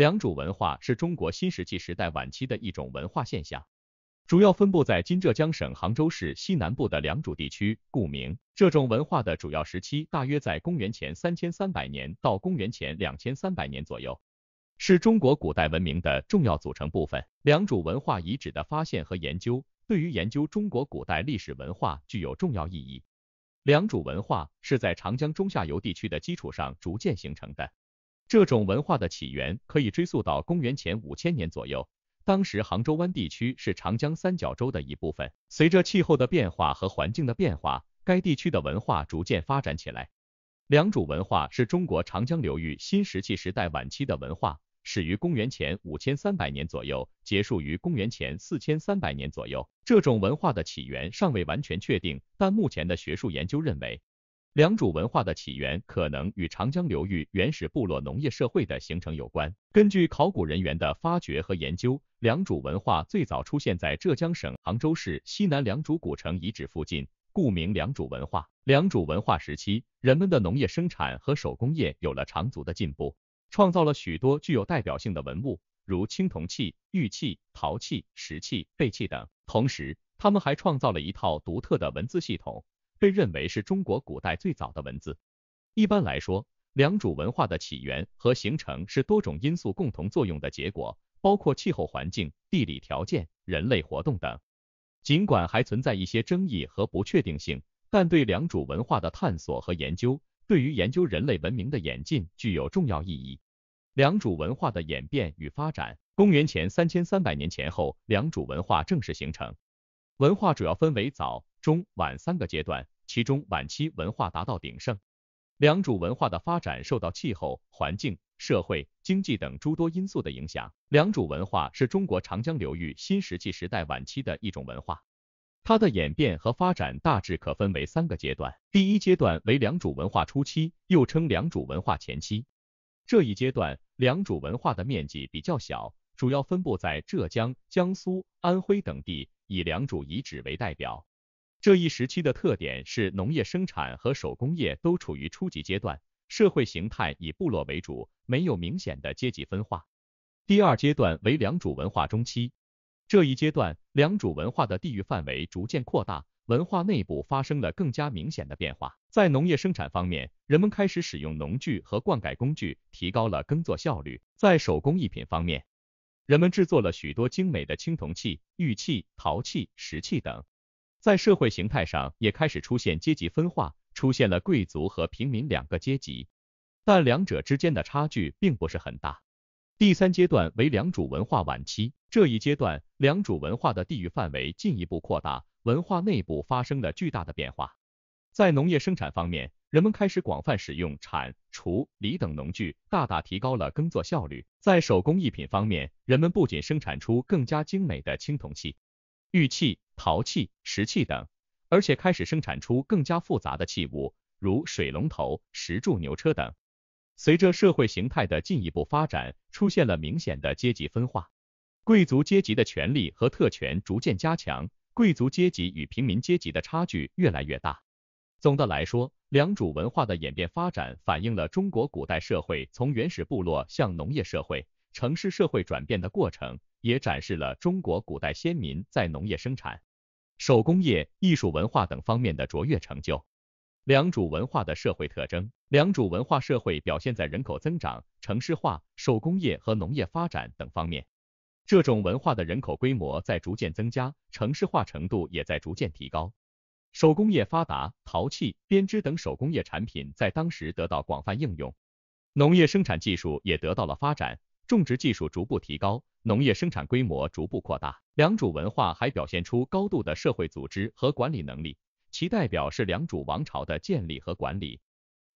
良渚文化是中国新石器时代晚期的一种文化现象，主要分布在今浙江省杭州市西南部的良渚地区。故名。这种文化的主要时期大约在公元前三千三百年到公元前两千三百年左右，是中国古代文明的重要组成部分。良渚文化遗址的发现和研究，对于研究中国古代历史文化具有重要意义。良渚文化是在长江中下游地区的基础上逐渐形成的。这种文化的起源可以追溯到公元前五千年左右，当时杭州湾地区是长江三角洲的一部分。随着气候的变化和环境的变化，该地区的文化逐渐发展起来。良渚文化是中国长江流域新石器时代晚期的文化，始于公元前五千三百年左右，结束于公元前四千三百年左右。这种文化的起源尚未完全确定，但目前的学术研究认为。良渚文化的起源可能与长江流域原始部落农业社会的形成有关。根据考古人员的发掘和研究，良渚文化最早出现在浙江省杭州市西南良渚古城遗址附近，故名良渚文化。良渚文化时期，人们的农业生产和手工业有了长足的进步，创造了许多具有代表性的文物，如青铜器、玉器、陶器、石器、贝器等。同时，他们还创造了一套独特的文字系统。被认为是中国古代最早的文字。一般来说，良渚文化的起源和形成是多种因素共同作用的结果，包括气候环境、地理条件、人类活动等。尽管还存在一些争议和不确定性，但对良渚文化的探索和研究对于研究人类文明的演进具有重要意义。良渚文化的演变与发展，公元前三千三百年前后，良渚文化正式形成。文化主要分为早、中、晚三个阶段。其中晚期文化达到鼎盛，良渚文化的发展受到气候、环境、社会、经济等诸多因素的影响。良渚文化是中国长江流域新石器时代晚期的一种文化，它的演变和发展大致可分为三个阶段。第一阶段为良渚文化初期，又称良渚文化前期。这一阶段，良渚文化的面积比较小，主要分布在浙江、江苏、安徽等地，以良渚遗址为代表。这一时期的特点是农业生产和手工业都处于初级阶段，社会形态以部落为主，没有明显的阶级分化。第二阶段为良渚文化中期，这一阶段良渚文化的地域范围逐渐扩大，文化内部发生了更加明显的变化。在农业生产方面，人们开始使用农具和灌溉工具，提高了耕作效率。在手工艺品方面，人们制作了许多精美的青铜器、玉器、陶器、石器等。在社会形态上也开始出现阶级分化，出现了贵族和平民两个阶级，但两者之间的差距并不是很大。第三阶段为良渚文化晚期，这一阶段良渚文化的地域范围进一步扩大，文化内部发生了巨大的变化。在农业生产方面，人们开始广泛使用铲、锄、犁等农具，大大提高了耕作效率。在手工艺品方面，人们不仅生产出更加精美的青铜器。玉器、陶器、石器等，而且开始生产出更加复杂的器物，如水龙头、石柱、牛车等。随着社会形态的进一步发展，出现了明显的阶级分化，贵族阶级的权力和特权逐渐加强，贵族阶级与平民阶级的差距越来越大。总的来说，良渚文化的演变发展反映了中国古代社会从原始部落向农业社会、城市社会转变的过程。也展示了中国古代先民在农业生产、手工业、艺术文化等方面的卓越成就。良渚文化的社会特征，良渚文化社会表现在人口增长、城市化、手工业和农业发展等方面。这种文化的人口规模在逐渐增加，城市化程度也在逐渐提高，手工业发达，陶器、编织等手工业产品在当时得到广泛应用，农业生产技术也得到了发展。种植技术逐步提高，农业生产规模逐步扩大。良渚文化还表现出高度的社会组织和管理能力，其代表是良渚王朝的建立和管理。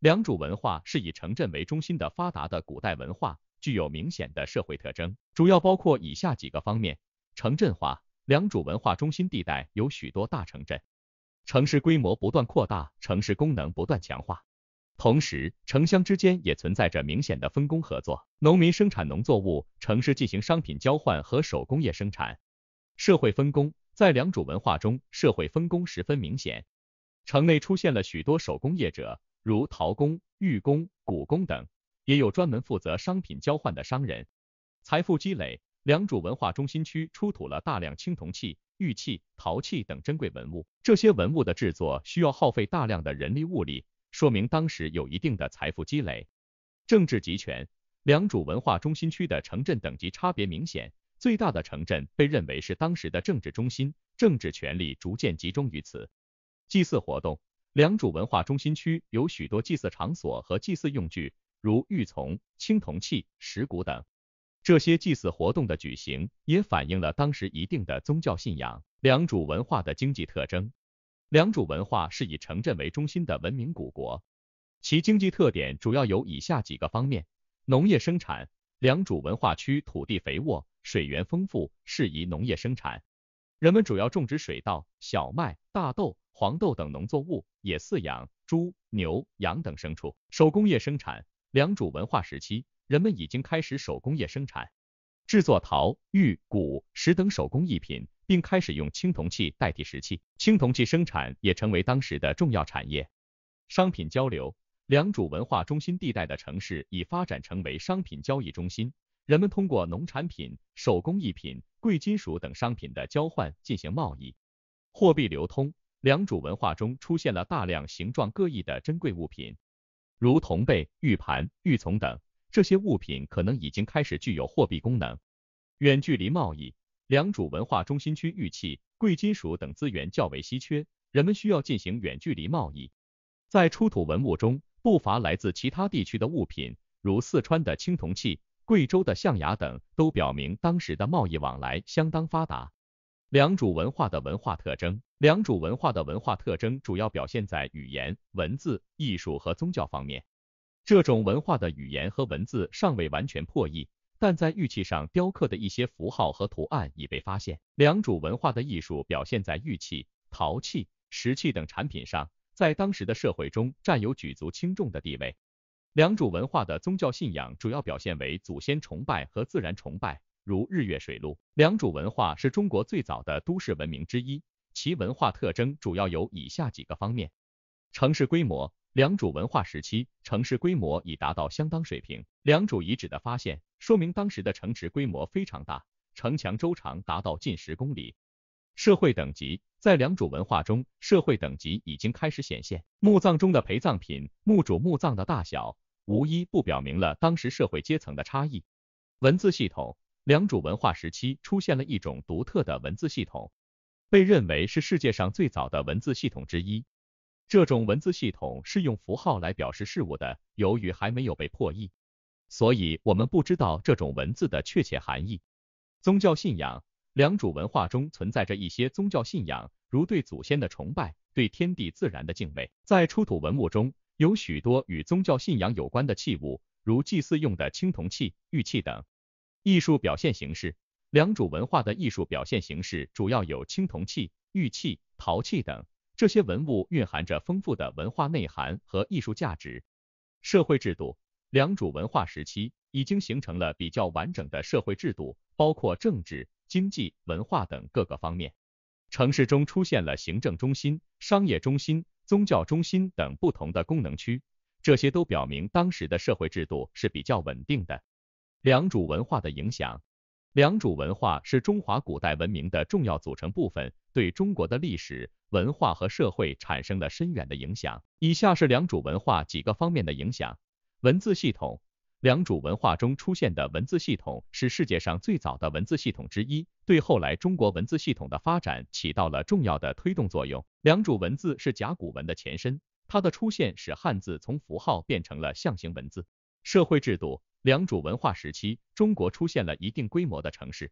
良渚文化是以城镇为中心的发达的古代文化，具有明显的社会特征，主要包括以下几个方面：城镇化。良渚文化中心地带有许多大城镇，城市规模不断扩大，城市功能不断强化。同时，城乡之间也存在着明显的分工合作，农民生产农作物，城市进行商品交换和手工业生产。社会分工在良渚文化中，社会分工十分明显，城内出现了许多手工业者，如陶工、玉工、古工等，也有专门负责商品交换的商人。财富积累，良渚文化中心区出土了大量青铜器、玉器、陶器等珍贵文物，这些文物的制作需要耗费大量的人力物力。说明当时有一定的财富积累。政治集权，良渚文化中心区的城镇等级差别明显，最大的城镇被认为是当时的政治中心，政治权力逐渐集中于此。祭祀活动，良渚文化中心区有许多祭祀场所和祭祀用具，如玉琮、青铜器、石鼓等。这些祭祀活动的举行，也反映了当时一定的宗教信仰。良渚文化的经济特征。良渚文化是以城镇为中心的文明古国，其经济特点主要有以下几个方面：农业生产，良渚文化区土地肥沃，水源丰富，适宜农业生产，人们主要种植水稻、小麦、大豆、黄豆等农作物，也饲养猪、牛、羊等牲畜。手工业生产，良渚文化时期，人们已经开始手工业生产，制作陶、玉、骨、石等手工艺品。并开始用青铜器代替石器，青铜器生产也成为当时的重要产业。商品交流，良渚文化中心地带的城市已发展成为商品交易中心，人们通过农产品、手工艺品、贵金属等商品的交换进行贸易。货币流通，良渚文化中出现了大量形状各异的珍贵物品，如铜贝、玉盘、玉琮等，这些物品可能已经开始具有货币功能。远距离贸易。良渚文化中心区玉器、贵金属等资源较为稀缺，人们需要进行远距离贸易。在出土文物中，不乏来自其他地区的物品，如四川的青铜器、贵州的象牙等，都表明当时的贸易往来相当发达。良渚文化的文化特征，良渚文化的文化特征主要表现在语言、文字、艺术和宗教方面。这种文化的语言和文字尚未完全破译。但在玉器上雕刻的一些符号和图案已被发现。良渚文化的艺术表现在玉器、陶器、石器等产品上，在当时的社会中占有举足轻重的地位。良渚文化的宗教信仰主要表现为祖先崇拜和自然崇拜，如日月水陆。良渚文化是中国最早的都市文明之一，其文化特征主要有以下几个方面：城市规模。良渚文化时期，城市规模已达到相当水平。良渚遗址的发现，说明当时的城池规模非常大，城墙周长达到近十公里。社会等级，在良渚文化中，社会等级已经开始显现。墓葬中的陪葬品、墓主墓葬的大小，无一不表明了当时社会阶层的差异。文字系统，良渚文化时期出现了一种独特的文字系统，被认为是世界上最早的文字系统之一。这种文字系统是用符号来表示事物的，由于还没有被破译，所以我们不知道这种文字的确切含义。宗教信仰，良渚文化中存在着一些宗教信仰，如对祖先的崇拜，对天地自然的敬畏。在出土文物中有许多与宗教信仰有关的器物，如祭祀用的青铜器、玉器等。艺术表现形式，良渚文化的艺术表现形式主要有青铜器、玉器、陶器等。这些文物蕴含着丰富的文化内涵和艺术价值。社会制度，良渚文化时期已经形成了比较完整的社会制度，包括政治、经济、文化等各个方面。城市中出现了行政中心、商业中心、宗教中心等不同的功能区，这些都表明当时的社会制度是比较稳定的。良渚文化的影响。良渚文化是中华古代文明的重要组成部分，对中国的历史文化和社会产生了深远的影响。以下是良渚文化几个方面的影响：文字系统，良渚文化中出现的文字系统是世界上最早的文字系统之一，对后来中国文字系统的发展起到了重要的推动作用。良渚文字是甲骨文的前身，它的出现使汉字从符号变成了象形文字。社会制度，良渚文化时期，中国出现了一定规模的城市，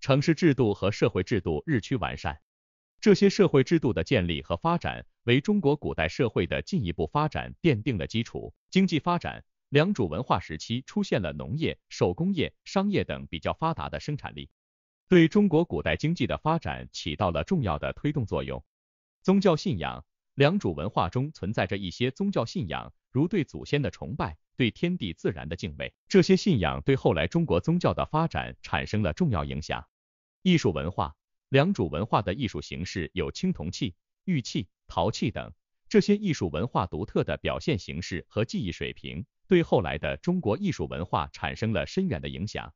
城市制度和社会制度日趋完善。这些社会制度的建立和发展，为中国古代社会的进一步发展奠定了基础。经济发展，良渚文化时期出现了农业、手工业、商业等比较发达的生产力，对中国古代经济的发展起到了重要的推动作用。宗教信仰。良渚文化中存在着一些宗教信仰，如对祖先的崇拜、对天地自然的敬畏，这些信仰对后来中国宗教的发展产生了重要影响。艺术文化，良渚文化的艺术形式有青铜器、玉器、陶器等，这些艺术文化独特的表现形式和技艺水平，对后来的中国艺术文化产生了深远的影响。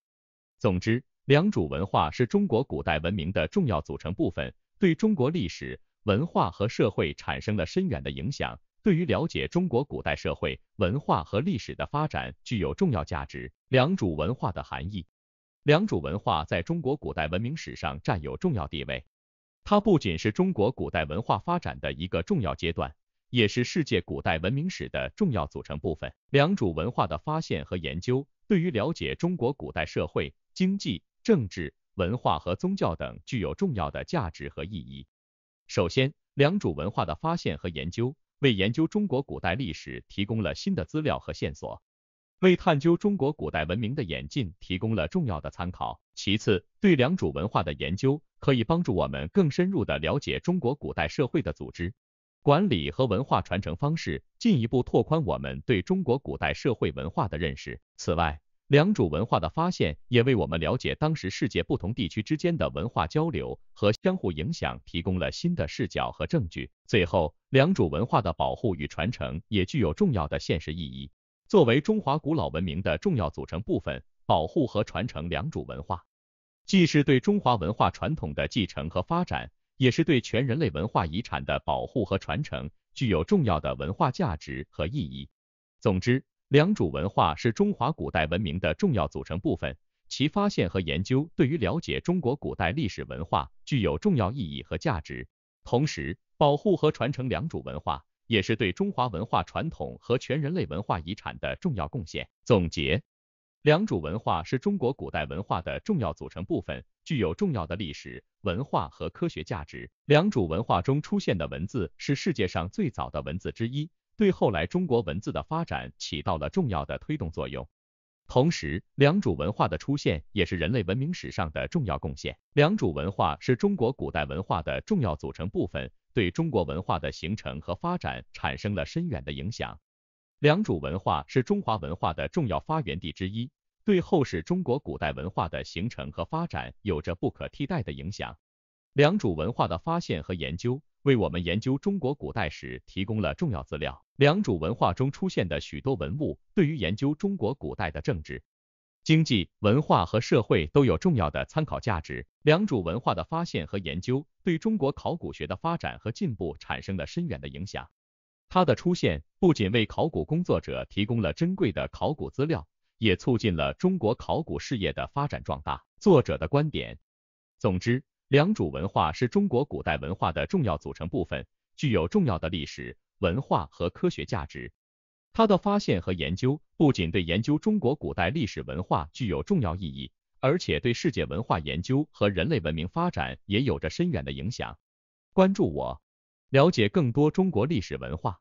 总之，良渚文化是中国古代文明的重要组成部分，对中国历史。文化和社会产生了深远的影响，对于了解中国古代社会文化和历史的发展具有重要价值。良渚文化的含义，良渚文化在中国古代文明史上占有重要地位，它不仅是中国古代文化发展的一个重要阶段，也是世界古代文明史的重要组成部分。良渚文化的发现和研究，对于了解中国古代社会、经济、政治、文化和宗教等具有重要的价值和意义。首先，良渚文化的发现和研究，为研究中国古代历史提供了新的资料和线索，为探究中国古代文明的演进提供了重要的参考。其次，对良渚文化的研究，可以帮助我们更深入的了解中国古代社会的组织、管理和文化传承方式，进一步拓宽我们对中国古代社会文化的认识。此外，良渚文化的发现，也为我们了解当时世界不同地区之间的文化交流和相互影响提供了新的视角和证据。最后，良渚文化的保护与传承也具有重要的现实意义。作为中华古老文明的重要组成部分，保护和传承良渚文化，既是对中华文化传统的继承和发展，也是对全人类文化遗产的保护和传承，具有重要的文化价值和意义。总之，良渚文化是中华古代文明的重要组成部分，其发现和研究对于了解中国古代历史文化具有重要意义和价值。同时，保护和传承良渚文化也是对中华文化传统和全人类文化遗产的重要贡献。总结：良渚文化是中国古代文化的重要组成部分，具有重要的历史文化和科学价值。良渚文化中出现的文字是世界上最早的文字之一。对后来中国文字的发展起到了重要的推动作用。同时，良渚文化的出现也是人类文明史上的重要贡献。良渚文化是中国古代文化的重要组成部分，对中国文化的形成和发展产生了深远的影响。良渚文化是中华文化的重要发源地之一，对后世中国古代文化的形成和发展有着不可替代的影响。良渚文化的发现和研究。为我们研究中国古代史提供了重要资料。良渚文化中出现的许多文物，对于研究中国古代的政治、经济、文化和社会都有重要的参考价值。良渚文化的发现和研究，对中国考古学的发展和进步产生了深远的影响。它的出现不仅为考古工作者提供了珍贵的考古资料，也促进了中国考古事业的发展壮大。作者的观点。总之。良渚文化是中国古代文化的重要组成部分，具有重要的历史文化和科学价值。它的发现和研究不仅对研究中国古代历史文化具有重要意义，而且对世界文化研究和人类文明发展也有着深远的影响。关注我，了解更多中国历史文化。